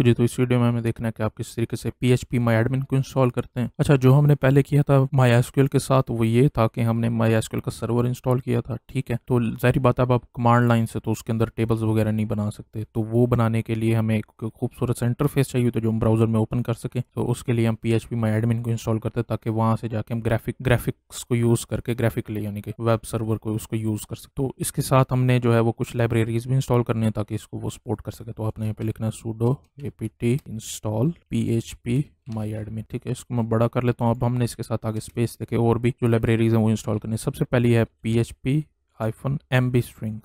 जी तो इस वीडियो में हमें देखना है कि आप किस तरीके से P H P my admin को इंस्टॉल करते हैं अच्छा जो हमने पहले किया था माई के साथ वो ये था कि हमने माई एसक्यूएल का सर्वर इंस्टॉल किया था ठीक है तो जाहिर बात अब आप कमांड लाइन से तो उसके अंदर टेबल्स वगैरह नहीं बना सकते तो वो बनाने के लिए हमें एक खूबसूरत इंटरफेस चाहिए तो जो हम ब्राउजर में ओपन कर सकें तो उसके लिए हम P H P my admin को इंस्टॉल करते हैं ताकि वहाँ से जाके हम ग्राफिक ग्राफिक्स को यूज़ करके ग्राफिकली यानी कि वेब सर्वर को उसको यूज़ कर सकते तो इसके साथ हमने जो है वो कुछ लाइब्रेरीज भी इंस्टॉल करनी है ताकि इसको वो सपोर्ट कर सके तो आपने यहाँ पे लिखना है sudo apt install php my ठीक है इसको मैं बड़ा कर लेता हूँ अब हमने इसके साथ आगे स्पेस देखे और भी जो लाइब्रेरीज हैं वो इंस्टॉल करनी है सबसे पहली है P H P hyphen M B string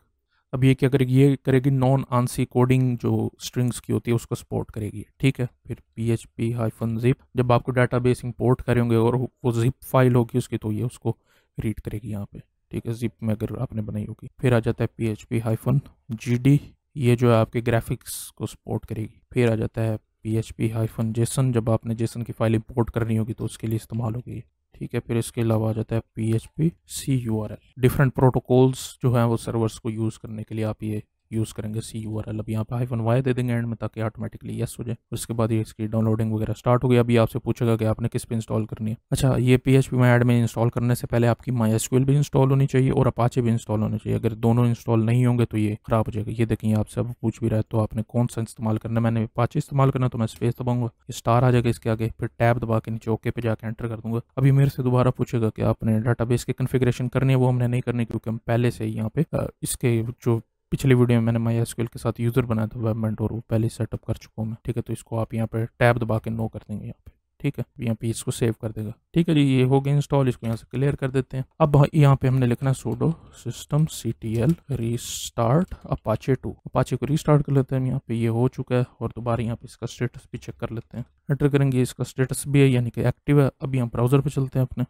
अब ये क्या करेगी ये करेगी नॉन आंसी कोडिंग जो स्ट्रिंग्स की होती है उसको सपोर्ट करेगी ठीक है फिर P H P hyphen zip जब आपको डाटा बेस इम्पोर्ट करेंगे और वो जिप फाइल होगी उसकी तो ये उसको रीड करेगी यहाँ पे ठीक है जिप में अगर आपने बनाई होगी फिर आ जाता है P H P hyphen G D ये जो है आपके ग्राफिक्स को सपोर्ट करेगी फिर आ जाता है P H P hyphen JSON जब आपने जेसन की फाइल इंपोर्ट करनी होगी तो उसके लिए इस्तेमाल होगी ठीक है फिर इसके अलावा आ जाता है P H P C U R L different protocols जो हैं वो सर्वर्स को यूज़ करने के लिए आप ये यूज़ करेंगे सी यू आर एल अब यहाँ पर हाइफन वाई दे देंगे एंड में ताकि ऑटोमेटिकली यस हो जाए उसके बाद ये इसकी डाउनलोडिंग वगैरह स्टार्ट हो गई अभी आपसे पूछेगा कि आपने किस पे इंस्टॉल करनी है अच्छा ये पी एच पी माइड में इंस्टॉल करने से पहले आपकी माई एस भी इंस्टॉल होनी चाहिए और अपाचे भी इंस्टॉल होनी चाहिए अगर दोनों इंस्टॉल नहीं होंगे तो ये खराब हो जाएगा ये देखिए आपसे अब पूछ भी रहा है तो आपने कौन सा इस्तेमाल करना है मैंने अपाचे इस्तेमाल करना तो मैं स्पेस दबाऊंगा स्टार आ जाएगा इसके आगे फिर टैब दबा के नीचे ओके पे जाकर एंटर कर दूंगा अभी मेरे से दोबारा पूछेगा कि आपने डाटा बेस की कन्फिग्रेशन करनी है वो हमने नहीं करनी क्योंकि हम पहले से यहाँ पे इसके जो पिछले वीडियो में मैंने माई एसक्यूएल के साथ यूज़र बनाया था वेबमेंट और वो पहले सेटअप कर चुका हूँ मैं ठीक है तो इसको आप यहाँ पे टैब दबा के नो कर देंगे यहाँ पे ठीक है यहाँ पे इसको सेव कर देगा ठीक है जी ये हो गया इंस्टॉल इसको यहाँ से क्लियर कर देते हैं अब यहाँ पे हमने लिखना है sudo system C T L restart Apache two Apache को रिस्टार्ट कर लेते हैं यहाँ पे ये हो चुका है और दोबारा यहाँ पे इसका स्टेटस भी चेक कर लेते हैं एंटर करेंगे इसका स्टेटस भी है यानी कि एक्टिव है अब यहाँ ब्राउजर पे चलते हैं अपने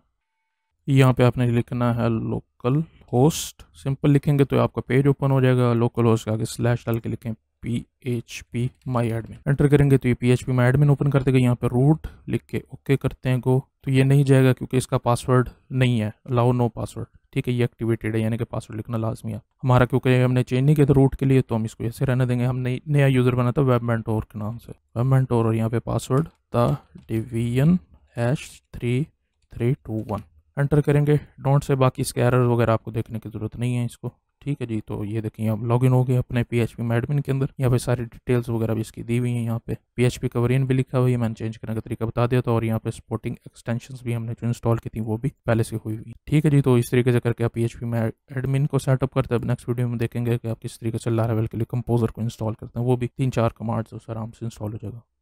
यहाँ पे आपने लिखना है लोकल होस्ट सिंपल लिखेंगे तो आपका पेज ओपन हो जाएगा लोकल होस्ट के आगे स्लैश डाल के लिखें P H P my admin enter करेंगे तो ये P H P my admin open कर देगा यहाँ पे रूट लिख के ओके करते हैं गो तो ये नहीं जाएगा क्योंकि इसका पासवर्ड नहीं है अलाउ नो पासवर्ड ठीक है ये एक्टिवेटेड है यानी कि पासवर्ड लिखना लाजमी है हमारा क्योंकि हमने चेंज नहीं किया था रूट के लिए तो हम इसको ऐसे रहने देंगे हम नया यूज़र बना था वेब मेंटोर के नाम से वेब मेंटोर और यहाँ पे password the division hash three three two one enter करेंगे डोंट से बाकी इसके एरर वगैरह आपको देखने की ज़रूरत नहीं है इसको ठीक है जी तो ये देखिए आप लॉगिन हो गए अपने पी एच पी में एडमिन के अंदर यहाँ पे सारी डिटेल्स वगैरह भी इसकी दी हुई हैं यहाँ पे पी एच पी कवरियन भी लिखा हुआ है मैंने चेंज करने का तरीका बता दिया था और यहाँ पे स्पोर्टिंग एक्सटेंशन भी हमने जो इंस्टॉल की थी वो भी पहले से हुई हुई ठीक है जी तो इस तरीके से करके आप पी एच पी में एडमिन को सेटअप करते हैं नेक्स्ट वीडियो में देखेंगे कि आप किस तरीके से लारावेल के लिए कंपोजर को इंस्टॉल करते हैं वो भी तीन चार कमांड्स उस आराम से इंस्टॉल हो जाएगा